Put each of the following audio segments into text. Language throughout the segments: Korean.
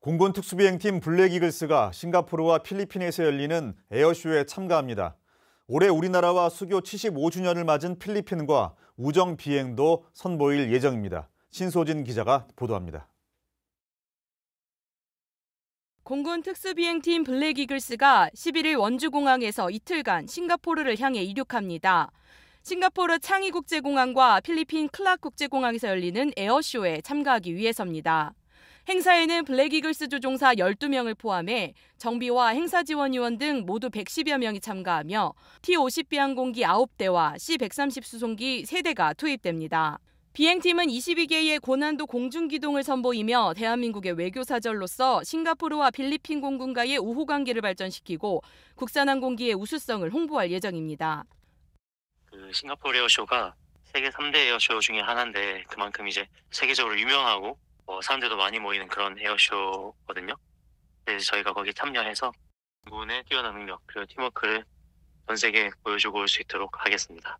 공군 특수비행팀 블랙이글스가 싱가포르와 필리핀에서 열리는 에어쇼에 참가합니다. 올해 우리나라와 수교 75주년을 맞은 필리핀과 우정 비행도 선보일 예정입니다. 신소진 기자가 보도합니다. 공군 특수비행팀 블랙이글스가 11일 원주공항에서 이틀간 싱가포르를 향해 이륙합니다. 싱가포르 창의국제공항과 필리핀 클락 국제공항에서 열리는 에어쇼에 참가하기 위해서입니다. 행사에는 블랙이글스 조종사 12명을 포함해 정비와 행사지원위원 등 모두 110여 명이 참가하며 T-50B 항공기 9대와 C-130 수송기 3대가 투입됩니다. 비행팀은 22개의 고난도 공중기동을 선보이며 대한민국의 외교사절로서 싱가포르와 필리핀 공군과의 우호관계를 발전시키고 국산항공기의 우수성을 홍보할 예정입니다. 그 싱가포르 에어쇼가 세계 3대 에어쇼 중에 하나인데 그만큼 이제 세계적으로 유명하고 뭐 사람들도 많이 모이는 그런 에어쇼거든요. 그래서 저희가 거기 참여해서 군의 뛰어난 능력 그리고 팀워크를 전 세계에 보여주고 올 수 있도록 하겠습니다.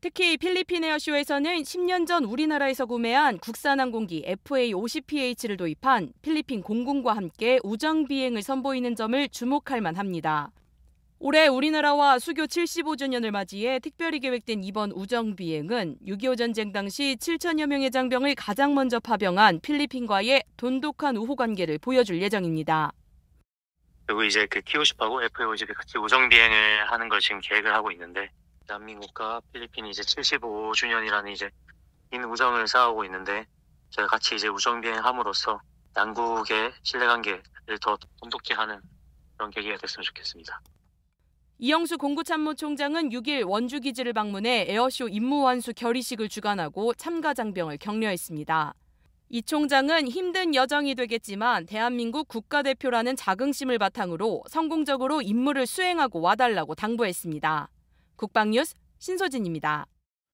특히 필리핀 에어쇼에서는 10년 전 우리나라에서 구매한 국산 항공기 FA-50PH를 도입한 필리핀 공군과 함께 우정 비행을 선보이는 점을 주목할 만합니다. 올해 우리나라와 수교 75주년을 맞이해 특별히 계획된 이번 우정비행은 6.25 전쟁 당시 7천여 명의 장병을 가장 먼저 파병한 필리핀과의 돈독한 우호 관계를 보여줄 예정입니다. 그리고 이제 그 키오십하고 f o g 그 같이 우정비행을 하는 걸 지금 계획을 하고 있는데 대한민국과 필리핀이 이제 75주년이라는 이제 긴 우정을 쌓아오고 있는데 저희 같이 이제 우정비행함으로써 양국의 신뢰관계를 더 돈독히 하는 그런 계기가 됐으면 좋겠습니다. 이영수 공구참모총장은 6일 원주기지를 방문해 에어쇼 임무완수 결의식을 주관하고 참가 장병을 격려했습니다. 이 총장은 힘든 여정이 되겠지만 대한민국 국가대표라는 자긍심을 바탕으로 성공적으로 임무를 수행하고 와달라고 당부했습니다. 국방뉴스 신소진입니다.